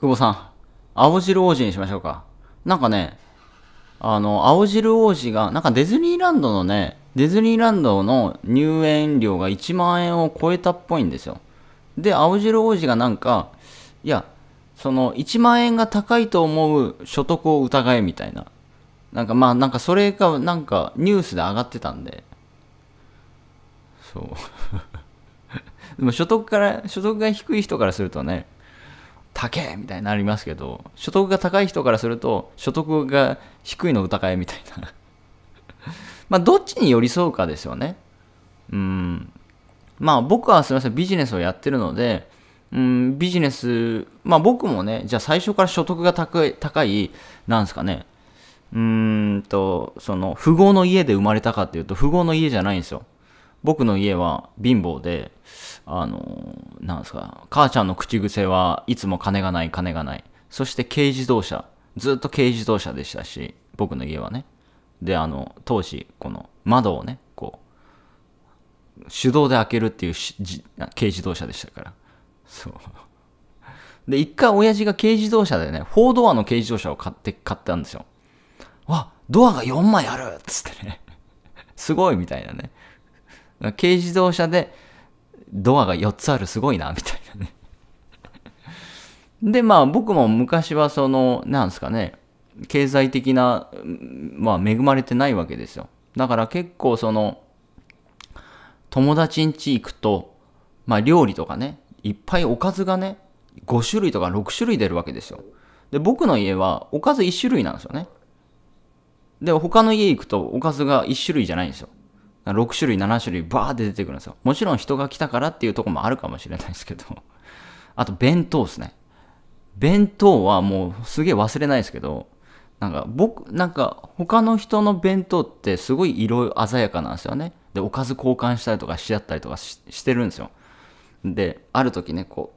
久保さん、青汁王子にしましょうか。なんかね、あの、青汁王子が、なんかディズニーランドのね、ディズニーランドの入園料が1万円を超えたっぽいんですよ。で、青汁王子がなんか、いや、その1万円が高いと思う所得を疑えみたいな。なんかまあ、なんかそれがなんかニュースで上がってたんで。そう。でも所得から、所得が低い人からするとね、高えみたいになりますけど、所得が高い人からすると、所得が低いの疑いみたいな まあ、どっちに寄り添うかですよね。うん。まあ、僕はすみません、ビジネスをやってるので、うん、ビジネス、まあ僕もね、じゃあ最初から所得が高い、高い、なんですかね。うーんと、その、富豪の家で生まれたかっていうと、富豪の家じゃないんですよ。僕の家は貧乏で、あの、なんですか、母ちゃんの口癖はいつも金がない金がない。そして軽自動車。ずっと軽自動車でしたし、僕の家はね。で、あの、当時、この窓をね、こう、手動で開けるっていう軽自動車でしたから。そう。で、一回親父が軽自動車でね、4ドアの軽自動車を買って、買ったんですよ。わ、ドアが4枚あるっつってね。すごいみたいなね。軽自動車でドアが4つあるすごいな、みたいなねで、まあ僕も昔はその、なんですかね、経済的な、まあ恵まれてないわけですよ。だから結構その、友達ん家行くと、まあ料理とかね、いっぱいおかずがね、5種類とか6種類出るわけですよ。で、僕の家はおかず1種類なんですよね。で、他の家行くとおかずが1種類じゃないんですよ。6種類、7種類、バーって出てくるんですよ。もちろん人が来たからっていうとこもあるかもしれないですけど。あと、弁当ですね。弁当はもうすげえ忘れないですけど、なんか僕、なんか他の人の弁当ってすごい色鮮やかなんですよね。で、おかず交換したりとかし合ったりとかしてるんですよ。で、ある時ね、こ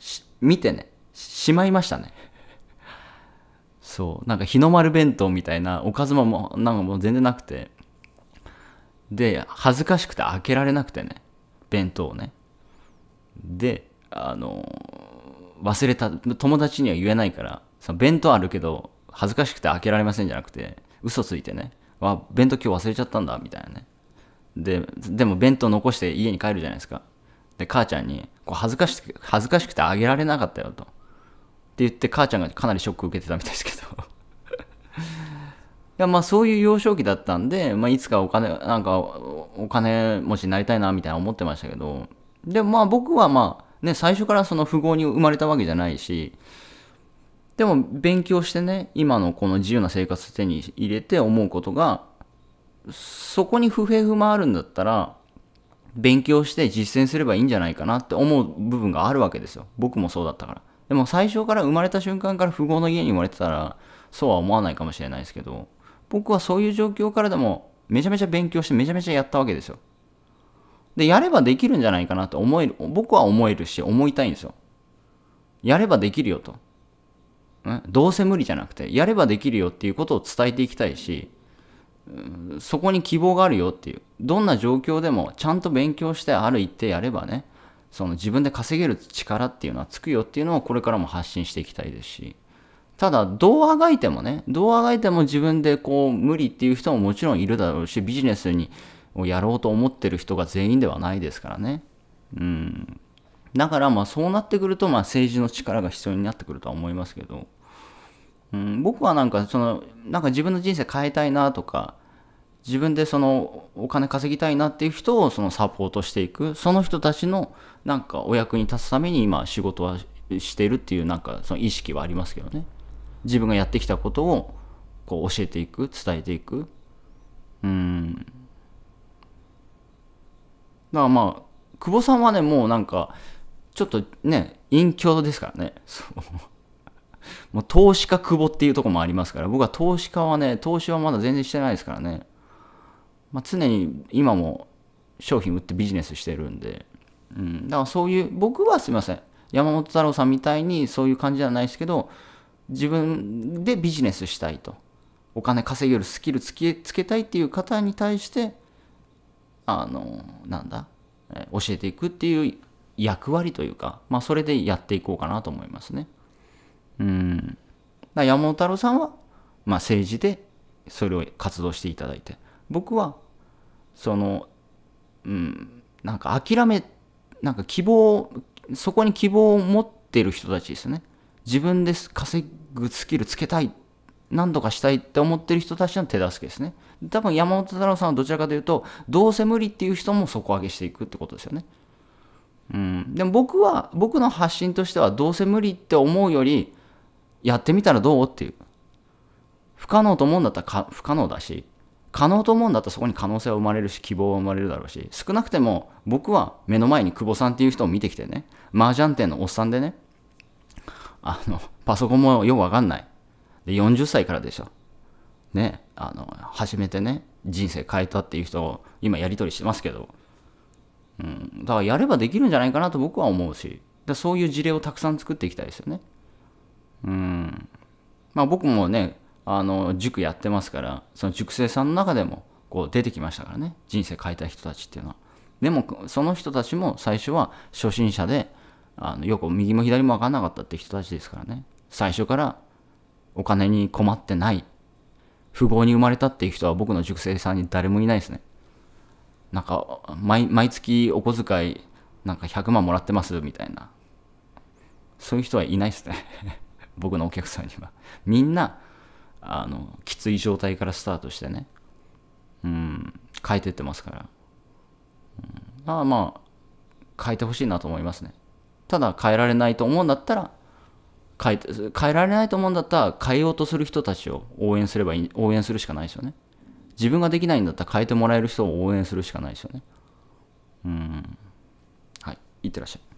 う、見てね、しまいましたね。そう、なんか日の丸弁当みたいなおかずももう、なんかもう全然なくて、で、恥ずかしくて開けられなくてね、弁当をね。で、あの、忘れた、友達には言えないから、その弁当あるけど、恥ずかしくて開けられませんじゃなくて、嘘ついてね、わ、弁当今日忘れちゃったんだ、みたいなね。で、でも弁当残して家に帰るじゃないですか。で、母ちゃんに、こう恥ずかしく、恥ずかしくてあげられなかったよ、と。って言って、母ちゃんがかなりショック受けてたみたいですけど。やまあそういう幼少期だったんで、まあ、いつかお金なんかお金持ちになりたいなみたいな思ってましたけどでまあ僕はまあね最初からその富豪に生まれたわけじゃないしでも勉強してね今のこの自由な生活手に入れて思うことがそこに不平不満あるんだったら勉強して実践すればいいんじゃないかなって思う部分があるわけですよ僕もそうだったからでも最初から生まれた瞬間から富豪の家に生まれてたらそうは思わないかもしれないですけど僕はそういう状況からでもめちゃめちゃ勉強してめちゃめちゃやったわけですよ。で、やればできるんじゃないかなと思える、僕は思えるし、思いたいんですよ。やればできるよと。どうせ無理じゃなくて、やればできるよっていうことを伝えていきたいし、そこに希望があるよっていう。どんな状況でもちゃんと勉強してある一定やればね、その自分で稼げる力っていうのはつくよっていうのをこれからも発信していきたいですし、ただ、どうあがいてもね、どうあがいても自分でこう、無理っていう人ももちろんいるだろうし、ビジネスに、をやろうと思ってる人が全員ではないですからね。うん。だから、まあそうなってくると、まあ政治の力が必要になってくるとは思いますけど、うん、僕はなんか、その、なんか自分の人生変えたいなとか、自分でそのお金稼ぎたいなっていう人をそのサポートしていく、その人たちのなんかお役に立つために今仕事はしてるっていうなんかその意識はありますけどね。自分がやってきたことをこう教えていく伝えていくうんだからまあ久保さんはねもうなんかちょっとね隠居ですからねそう もう投資家久保っていうとこもありますから僕は投資家はね投資はまだ全然してないですからね、まあ、常に今も商品売ってビジネスしてるんで、うん、だからそういう僕はすいません山本太郎さんみたいにそういう感じじゃないですけど自分でビジネスしたいとお金稼げるスキルつけつけたいっていう方に対してあのなんだ教えていくっていう役割というか、まあ、それでやっていこうかなと思いますね。うん、山本太郎さんは、まあ、政治でそれを活動していただいて僕はその、うん、なんか諦めなんか希望そこに希望を持ってる人たちですね。自分で稼ぐスキルつけたい何とかしたいって思ってる人たちの手助けですね。多分山本太郎さんはどちらかというと、どうせ無理っていう人も底上げしていくってことですよね。うん。でも僕は、僕の発信としては、どうせ無理って思うより、やってみたらどうっていう。不可能と思うんだったら不可能だし、可能と思うんだったらそこに可能性は生まれるし、希望は生まれるだろうし、少なくても僕は目の前に久保さんっていう人を見てきてね、麻雀店のおっさんでね、あの、パソコンもよくわかんない。で、40歳からでしょ。ね、あの、初めてね、人生変えたっていう人を今やり取りしてますけど、うん、だからやればできるんじゃないかなと僕は思うし、だそういう事例をたくさん作っていきたいですよね。うん。まあ僕もね、あの、塾やってますから、その塾生さんの中でも、こう出てきましたからね、人生変えた人たちっていうのは。でも、その人たちも最初は初心者で、あのよく右も左も分かんなかったって人たちですからね最初からお金に困ってない富豪に生まれたっていう人は僕の塾生さんに誰もいないですねなんか毎月お小遣いなんか100万もらってますみたいなそういう人はいないですね 僕のお客さんにはみんなあのきつい状態からスタートしてねうん変えてってますから、うん、ああまあ変えてほしいなと思いますねただ変えられないと思うんだったら変え変えられないと思うんだったら変えようとする人たちを応援すればいい応援するしかないですよね自分ができないんだったら変えてもらえる人を応援するしかないですよねうんはいいってらっしゃい